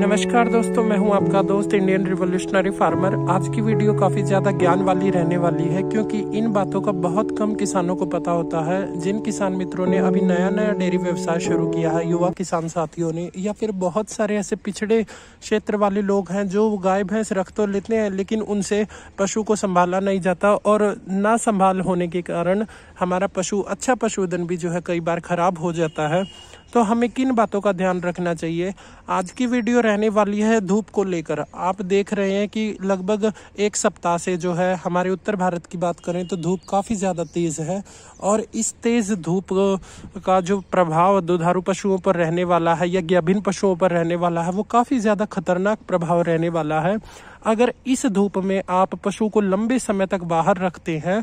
नमस्कार दोस्तों मैं हूं आपका दोस्त इंडियन रिवोल्यूशनरी फार्मर आज की वीडियो काफी ज्यादा ज्ञान वाली रहने वाली है क्योंकि इन बातों का बहुत कम किसानों को पता होता है जिन किसान मित्रों ने अभी नया नया डेयरी व्यवसाय शुरू किया है युवा किसान साथियों ने या फिर बहुत सारे ऐसे पिछड़े क्षेत्र वाले लोग हैं जो गाय भैंस रख तो लेते हैं लेकिन उनसे पशु को संभाला नहीं जाता और ना संभाल होने के कारण हमारा पशु अच्छा पशुधन भी जो है कई बार खराब हो जाता है तो हमें किन बातों का ध्यान रखना चाहिए आज की वीडियो रहने वाली है धूप को लेकर आप देख रहे हैं कि लगभग एक सप्ताह से जो है हमारे उत्तर भारत की बात करें तो धूप काफ़ी ज़्यादा तेज़ है और इस तेज़ धूप का जो प्रभाव दुधारू पशुओं पर रहने वाला है या गभिन पशुओं पर रहने वाला है वो काफ़ी ज़्यादा खतरनाक प्रभाव रहने वाला है अगर इस धूप में आप पशु को लंबे समय तक बाहर रखते हैं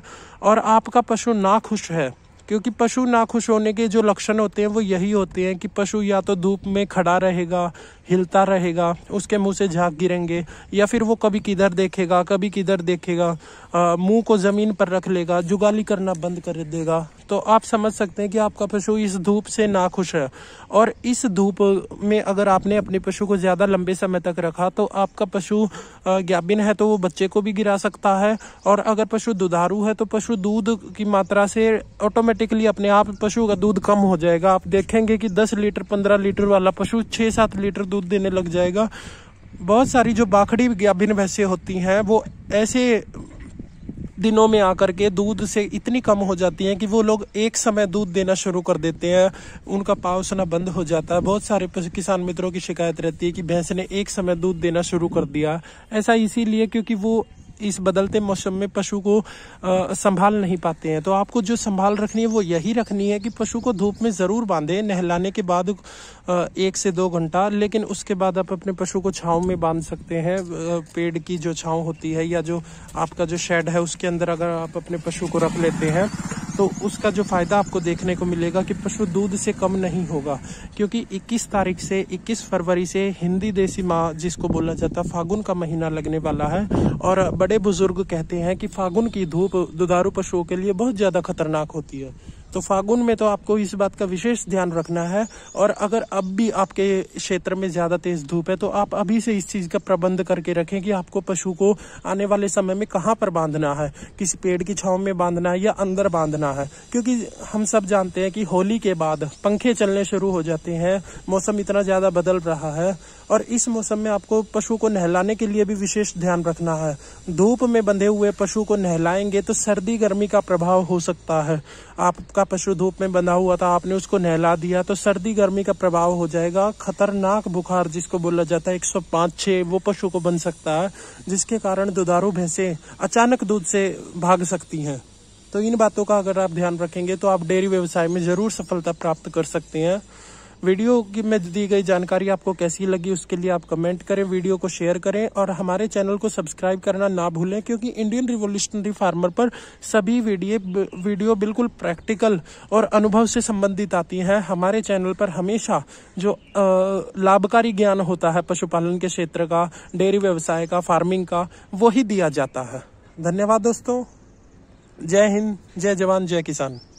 और आपका पशु नाखुश है क्योंकि पशु नाखुश होने के जो लक्षण होते हैं वो यही होते हैं कि पशु या तो धूप में खड़ा रहेगा हिलता रहेगा उसके मुंह से झाग गिरेंगे या फिर वो कभी किधर देखेगा कभी किधर देखेगा मुंह को ज़मीन पर रख लेगा जुगाली करना बंद कर देगा तो आप समझ सकते हैं कि आपका पशु इस धूप से नाखुश है और इस धूप में अगर आपने अपने पशु को ज़्यादा लंबे समय तक रखा तो आपका पशु गैबिन है तो वो बच्चे को भी गिरा सकता है और अगर पशु दुधारू है तो पशु दूध की मात्रा से ऑटोमेटिकली अपने आप पशु का दूध कम हो जाएगा आप देखेंगे कि दस लीटर पंद्रह लीटर वाला पशु छः सात लीटर दूध देने लग जाएगा बहुत सारी जो बाखड़ी गाभिन भैंसे होती हैं वो ऐसे दिनों में आकर के दूध से इतनी कम हो जाती है कि वो लोग एक समय दूध देना शुरू कर देते हैं उनका पावसना बंद हो जाता है बहुत सारे किसान मित्रों की शिकायत रहती है कि भैंस ने एक समय दूध देना शुरू कर दिया ऐसा इसीलिए क्योंकि वो इस बदलते मौसम में पशु को आ, संभाल नहीं पाते हैं तो आपको जो संभाल रखनी है वो यही रखनी है कि पशु को धूप में ज़रूर बांधे नहलाने के बाद आ, एक से दो घंटा लेकिन उसके बाद आप अपने पशु को छाव में बांध सकते हैं पेड़ की जो छाव होती है या जो आपका जो शेड है उसके अंदर अगर आप अपने पशु को रख लेते हैं तो उसका जो फ़ायदा आपको देखने को मिलेगा कि पशु दूध से कम नहीं होगा क्योंकि 21 तारीख से 21 फरवरी से हिंदी देसी माह जिसको बोला जाता है फागुन का महीना लगने वाला है और बड़े बुजुर्ग कहते हैं कि फागुन की धूप दुधारू पशुओं के लिए बहुत ज़्यादा खतरनाक होती है तो फागुन में तो आपको इस बात का विशेष ध्यान रखना है और अगर अब भी आपके क्षेत्र में ज़्यादा तेज़ धूप है तो आप अभी से इस चीज़ का प्रबंध करके रखें कि आपको पशु को आने वाले समय में कहाँ पर बांधना है किसी पेड़ की छाव में बांधना है या अंदर बांधना है क्योंकि हम सब जानते हैं कि होली के बाद पंखे चलने शुरू हो जाते हैं मौसम इतना ज़्यादा बदल रहा है और इस मौसम में आपको पशु को नहलाने के लिए भी विशेष ध्यान रखना है धूप में बंधे हुए पशु को नहलाएंगे तो सर्दी गर्मी का प्रभाव हो सकता है आपका था पशु धूप में बंधा हुआ था आपने उसको नहला दिया तो सर्दी गर्मी का प्रभाव हो जाएगा खतरनाक बुखार जिसको बोला जाता है 105 छह वो पशु को बन सकता है जिसके कारण दुधारू भैंसे अचानक दूध से भाग सकती हैं तो इन बातों का अगर आप ध्यान रखेंगे तो आप डेयरी व्यवसाय में जरूर सफलता प्राप्त कर सकते हैं वीडियो की में दी गई जानकारी आपको कैसी लगी उसके लिए आप कमेंट करें वीडियो को शेयर करें और हमारे चैनल को सब्सक्राइब करना ना भूलें क्योंकि इंडियन रिवोल्यूशनरी फार्मर पर सभी वीडियो वीडियो बिल्कुल प्रैक्टिकल और अनुभव से संबंधित आती हैं हमारे चैनल पर हमेशा जो लाभकारी ज्ञान होता है पशुपालन के क्षेत्र का डेयरी व्यवसाय का फार्मिंग का वही दिया जाता है धन्यवाद दोस्तों जय हिंद जय जवान जय किसान